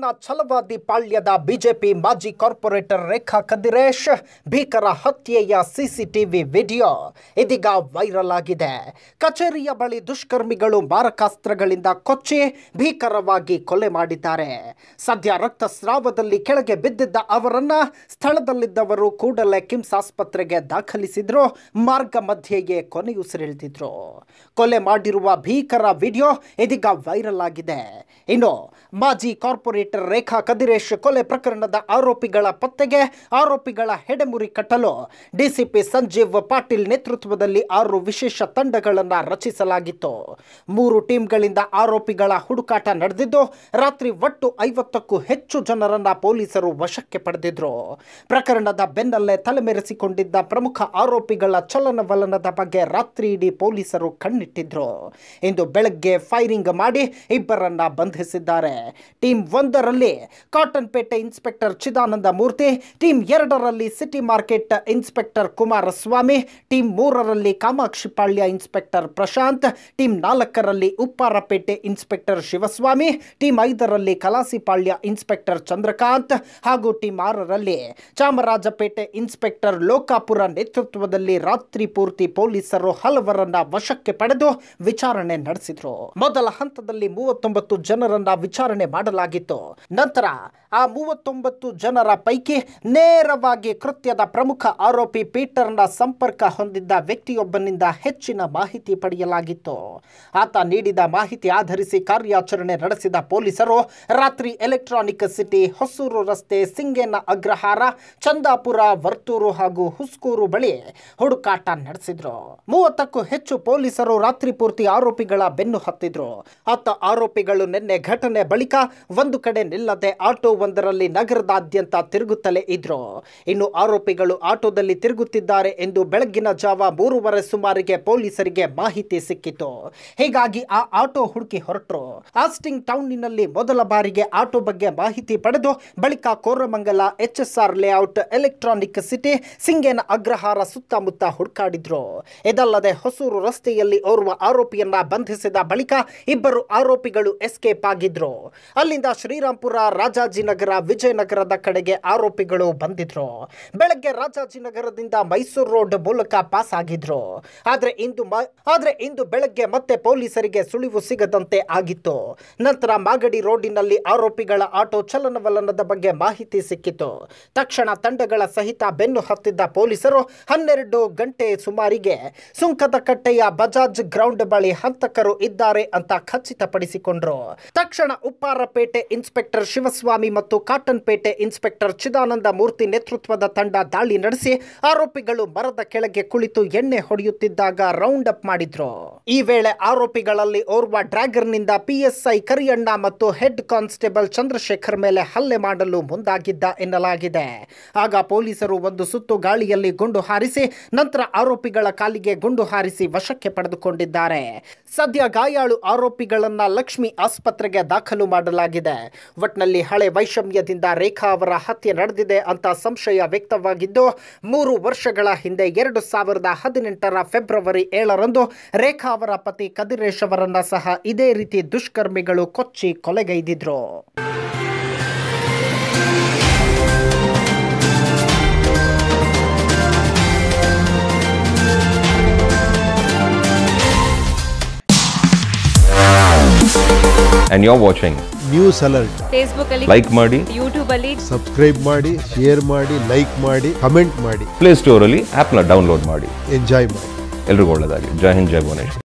ಬೆಂಗಳೂರಿನ ಛಲವಾದಿ ಪಾಳ್ಯದ ಬಿಜೆಪಿ ಮಾಜಿ ಕಾರ್ಪೊರೇಟರ್ ರೇಖಾ ಕದಿರೇಶ್ ಭೀಕರ ಹತ್ಯೆಯ ಸಿಸಿಟಿವಿ ವಿಡಿಯೋ ಇದೀಗ ವೈರಲ್ ಆಗಿದೆ ಕಚೇರಿಯ ಬಳಿ ದುಷ್ಕರ್ಮಿಗಳು ಮಾರಕಾಸ್ತ್ರಗಳಿಂದ ಕೊಚ್ಚಿ ಭೀಕರವಾಗಿ ಕೊಲೆ ಮಾಡಿದ್ದಾರೆ ಸದ್ಯ ರಕ್ತಸ್ರಾವದಲ್ಲಿ ಕೆಳಗೆ ಬಿದ್ದಿದ್ದ ಅವರನ್ನ ಸ್ಥಳದಲ್ಲಿದ್ದವರು ಕೂಡಲೇ ಕಿಮ್ಸ್ ಆಸ್ಪತ್ರೆಗೆ ದಾಖಲಿಸಿದ್ರು ಮಾರ್ಗ ಮಧ್ಯೆಯೇ ಕೊನೆಯುಸಿರೆಳೆದಿದ್ರು ಕೊಲೆ ಮಾಡಿರುವ ಭೀಕರ ವಿಡಿಯೋ ಇದೀಗ ವೈರಲ್ ಆಗಿದೆ ಇನ್ನು ಮಾಜಿ ಕಾರ್ಪೊರೇಟರ್ ರೇಖಾ ಕದಿರೇಶ್ ಕೊಲೆ ಪ್ರಕರಣದ ಆರೋಪಿಗಳ ಪತ್ತೆಗೆ ಆರೋಪಿಗಳ ಹೆಡೆಮುರಿ ಕಟ್ಟಲು ಡಿಸಿಪಿ ಸಂಜೀವ್ ಪಾಟೀಲ್ ನೇತೃತ್ವದಲ್ಲಿ ಆರು ವಿಶೇಷ ತಂಡಗಳನ್ನು ರಚಿಸಲಾಗಿತ್ತು ಮೂರು ಟೀಮ್ಗಳಿಂದ ಆರೋಪಿಗಳ ಹುಡುಕಾಟ ನಡೆದಿದ್ದು ರಾತ್ರಿ ಒಟ್ಟು ಐವತ್ತಕ್ಕೂ ಹೆಚ್ಚು ಜನರನ್ನ ಪೊಲೀಸರು ವಶಕ್ಕೆ ಪಡೆದಿದ್ರು ಪ್ರಕರಣದ ಬೆನ್ನಲ್ಲೇ ತಲೆಮೆರೆಸಿಕೊಂಡಿದ್ದ ಪ್ರಮುಖ ಆರೋಪಿಗಳ ಚಲನವಲನದ ಬಗ್ಗೆ ರಾತ್ರಿ ಇಡೀ ಪೊಲೀಸರು ಕಣ್ಣಿಟ್ಟಿದ್ರು ಇಂದು ಬೆಳಗ್ಗೆ ಫೈರಿಂಗ್ ಮಾಡಿ ಇಬ್ಬರನ್ನ ಬಂಧಿಸಿದ್ದಾರೆ ಟೀಮ್ ಒಂದ ಕಾಟನ್ ಕಾಟನ್ಪೇಟೆ ಇನ್ಸ್ಪೆಕ್ಟರ್ ಚಿದಾನಂದ ಮೂರ್ತಿ ಟೀಮ್ ಎರಡರಲ್ಲಿ city market inspector Kumaraswamy team ಮೂರರಲ್ಲಿ ಕಾಮಾಕ್ಷಿಪಾಳ್ಯ ಇನ್ಸ್ಪೆಕ್ಟರ್ ಪ್ರಶಾಂತ್ ಟೀಮ್ ನಾಲ್ಕರಲ್ಲಿ ಉಪ್ಪಾರಪೇಟೆ ಇನ್ಸ್ಪೆಕ್ಟರ್ ಶಿವಸ್ವಾಮಿ ಟೀಮ್ ಐದರಲ್ಲಿ ಕಲಾಸಿಪಾಳ್ಯ ಇನ್ಸ್ಪೆಕ್ಟರ್ ಚಂದ್ರಕಾಂತ್ ಹಾಗೂ ಟೀಮ್ ಆರರಲ್ಲಿ ಚಾಮರಾಜಪೇಟೆ ಇನ್ಸ್ಪೆಕ್ಟರ್ ಲೋಕಾಪುರ ನೇತೃತ್ವದಲ್ಲಿ ರಾತ್ರಿ ಪೂರ್ತಿ ಪೊಲೀಸರು ಹಲವರನ್ನ ವಶಕ್ಕೆ ಪಡೆದು ವಿಚಾರಣೆ ನಡೆಸಿದರು ಮೊದಲ ಹಂತದಲ್ಲಿ ಮೂವತ್ತೊಂಬತ್ತು ಜನರನ್ನ ವಿಚಾರಣೆ ಮಾಡಲಾಗಿತ್ತು ನಂತರ ಆ ಮೂವತ್ತೊಂಬತ್ತು ಜನರ ಪೈಕಿ ನೇರವಾಗಿ ಕೃತ್ಯದ ಪ್ರಮುಖ ಆರೋಪಿ ಪೀಟರ್ನ ಸಂಪರ್ಕ ಹೊಂದಿದ್ದ ವ್ಯಕ್ತಿಯೊಬ್ಬನಿಂದ ಹೆಚ್ಚಿನ ಮಾಹಿತಿ ಪಡೆಯಲಾಗಿತ್ತು ಆತ ನೀಡಿದ ಮಾಹಿತಿ ಆಧರಿಸಿ ಕಾರ್ಯಾಚರಣೆ ನಡೆಸಿದ ಪೊಲೀಸರು ರಾತ್ರಿ ಎಲೆಕ್ಟ್ರಾನಿಕ್ ಸಿಟಿ ಹೊಸೂರು ರಸ್ತೆ ಸಿಂಗೇನ ಅಗ್ರಹಾರ ಚಂದಾಪುರ ವರ್ತೂರು ಹಾಗೂ ಹುಸ್ಕೂರು ಬಳಿ ಹುಡುಕಾಟ ನಡೆಸಿದ್ರು ಮೂವತ್ತಕ್ಕೂ ಹೆಚ್ಚು ಪೊಲೀಸರು ರಾತ್ರಿ ಪೂರ್ತಿ ಆರೋಪಿಗಳ ಬೆನ್ನು ಹತ್ತಿದ್ರು ಆತ ಆರೋಪಿಗಳು ನಿನ್ನೆ ಘಟನೆ ಬಳಿಕ ಒಂದು ಕಡೆ ನಿಲ್ಲದೆ ಆಟೋ ಒಂದರಲ್ಲಿ ನಗರದಾದ್ಯಂತ ತಿರುಗುತ್ತಲೇ ಇದ್ರು ಇನ್ನು ಆರೋಪಿಗಳು ಆಟೋದಲ್ಲಿ ತಿರುಗುತ್ತಿದ್ದಾರೆ ಎಂದು ಬೆಳಗ್ಗಿನ ಜಾವ ಮೂರುವರೆ ಸುಮಾರಿಗೆ ಪೊಲೀಸರಿಗೆ ಮಾಹಿತಿ ಸಿಕ್ಕಿತು ಹೀಗಾಗಿ ಆ ಆಟೋ ಹುಡುಕಿ ಹೊರಟರು ಆಸ್ಟಿಂಗ್ ಟೌನಿನಲ್ಲಿ ಮೊದಲ ಬಾರಿಗೆ ಆಟೋ ಬಗ್ಗೆ ಮಾಹಿತಿ ಪಡೆದು ಬಳಿಕ Koramangala H S R layout electronic city Singena Agrahara ಸುತ್ತಮುತ್ತ ಹುಡುಕಾಡಿದ್ರು ಇದಲ್ಲದೆ ಹೊಸೂರು ರಸ್ತೆಯಲ್ಲಿ ಓರ್ವ ಆರೋಪಿಯನ್ನ ಬಂಧಿಸಿದ ಬಳಿಕ ಇಬ್ಬರು ಆರೋಪಿಗಳು ಎಸ್ಕೇಪ್ ಆಗಿದ್ರು ಅಲ್ಲಿಂದ ಶ್ರೀರಾಂಪುರ ರಾಜಾಜಿನ ನಗರ ವಿಜಯನಗರದ ಕಡೆಗೆ ಆರೋಪಿಗಳು ಬಂದಿದ್ರು ಬೆಳಗ್ಗೆ ರಾಜಾಜಿನಗರದಿಂದ ಮೈಸೂರು ರೋಡ್ ಮೂಲಕ ಪಾಸ್ ಆಗಿದ್ರು ಆದ್ರೆ ಇಂದು ಆದ್ರೆ ಇಂದು ಬೆಳಗ್ಗೆ ಮತ್ತೆ ಪೊಲೀಸರಿಗೆ ಸುಳಿವು ಸಿಗದಂತೆ ಆಗಿತ್ತು ನಂತರ ಮಾಗಡಿ ರೋಡಿನಲ್ಲಿ ಆರೋಪಿಗಳ ಆಟೋ ಚಲನವಲನದ ಬಗ್ಗೆ ಮಾಹಿತಿ ಸಿಕ್ಕಿತು ತಕ್ಷಣ ತಂಡಗಳ ಸಹಿತ ಬೆನ್ನು ಹತ್ತಿದ್ದ ಪೊಲೀಸರು ಹನ್ನೆರಡು ಗಂಟೆ ಸುಮಾರಿಗೆ ಸುಂಕದ ಕಟ್ಟೆಯ ಬಜಾಜ್ ಗ್ರೌಂಡ್ ಬಳಿ ಹಂತಕರು ಇದ್ದಾರೆ ಅಂತ ಖಚಿತಪಡಿಸಿಕೊಂಡ್ರು ತಕ್ಷಣ ಉಪ್ಪಾರಪೇಟೆ ಇನ್ಸ್ಪೆಕ್ಟರ್ ಶಿವಸ್ವಾಮಿ ಮತ್ತು ಕಾಟನ್ಪೇಟೆ ಇನ್ಸ್ಪೆಕ್ಟರ್ ಚಿದಾನಂದ ಮೂರ್ತಿ ನೇತೃತ್ವದ ತಂಡ ದಾಳಿ ನಡೆಸಿ ಆರೋಪಿಗಳು ಮರದ ಕೆಳಗೆ ಕುಳಿತು ಎಣ್ಣೆ ಹೊಡೆಯುತ್ತಿದ್ದಾಗ ರೌಂಡ್ ಅಪ್ ಮಾಡಿದ್ರು ಈ ವೇಳೆ ಆರೋಪಿಗಳಲ್ಲಿ ಓರ್ವ ಡ್ರ್ಯಾಗರ್ನಿಂದ ಪಿಎಸ್ಐ ಕರಿಯಣ್ಣ ಮತ್ತು ಹೆಡ್ ಕಾನ್ಸ್ಟೇಬಲ್ ಚಂದ್ರಶೇಖರ್ ಮೇಲೆ ಹಲ್ಲೆ ಮಾಡಲು ಮುಂದಾಗಿದ್ದ ಎನ್ನಲಾಗಿದೆ ಆಗ ಪೊಲೀಸರು ಒಂದು ಸುತ್ತು ಗಾಳಿಯಲ್ಲಿ ಗುಂಡು ಹಾರಿಸಿ ನಂತರ ಆರೋಪಿಗಳ ಕಾಲಿಗೆ ಗುಂಡು ಹಾರಿಸಿ ವಶಕ್ಕೆ ಪಡೆದುಕೊಂಡಿದ್ದಾರೆ ಸದ್ಯ ಗಾಯಾಳು ಆರೋಪಿಗಳನ್ನ ಲಕ್ಷ್ಮಿ ಆಸ್ಪತ್ರೆಗೆ ದಾಖಲು ಮಾಡಲಾಗಿದೆ ಒಟ್ನಲ್ಲಿ ಹಳೆ ವೈಶ್ ವೈಷಮ್ಯದಿಂದ ರೇಖಾ ಅವರ ಹತ್ಯೆ ನಡೆದಿದೆ ಅಂತ ಸಂಶಯ ವ್ಯಕ್ತವಾಗಿದ್ದು ಮೂರು ವರ್ಷಗಳ ಹಿಂದೆ ಎರಡು ಸಾವಿರದ ಹದಿನೆಂಟರ ಫೆಬ್ರವರಿ ಏಳರಂದು ರೇಖಾ ಅವರ ಪತಿ ಕದಿರೇಶ್ ಅವರನ್ನ ಸಹ ಇದೇ ರೀತಿ ದುಷ್ಕರ್ಮಿಗಳು ಕೊಚ್ಚಿ ಕೊಲೆಗೈದಿದ್ರು and you're watching news alert Facebook ಅಲ್ಲಿ ಲೈಕ್ ಮಾಡಿ ಯೂಟ್ಯೂಬ್ ಅಲ್ಲಿ ಸಬ್ಸ್ಕ್ರೈಬ್ ಮಾಡಿ ಶೇರ್ ಮಾಡಿ ಲೈಕ್ ಮಾಡಿ ಕಮೆಂಟ್ ಮಾಡಿ ಪ್ಲೇ ಸ್ಟೋರ್ ಅಲ್ಲಿ ಆಪ್ ನ ಡೌನ್ಲೋಡ್ ಮಾಡಿ ಎಂಜಾಯ್ ಮಾಡಿ ಎಲ್ರಿಗೂ ಒಳ್ಳೇದಾಗಿ ಜೈ ಹಿಂದ್ ಜೈ ಭುವನೇಶ್ವರ್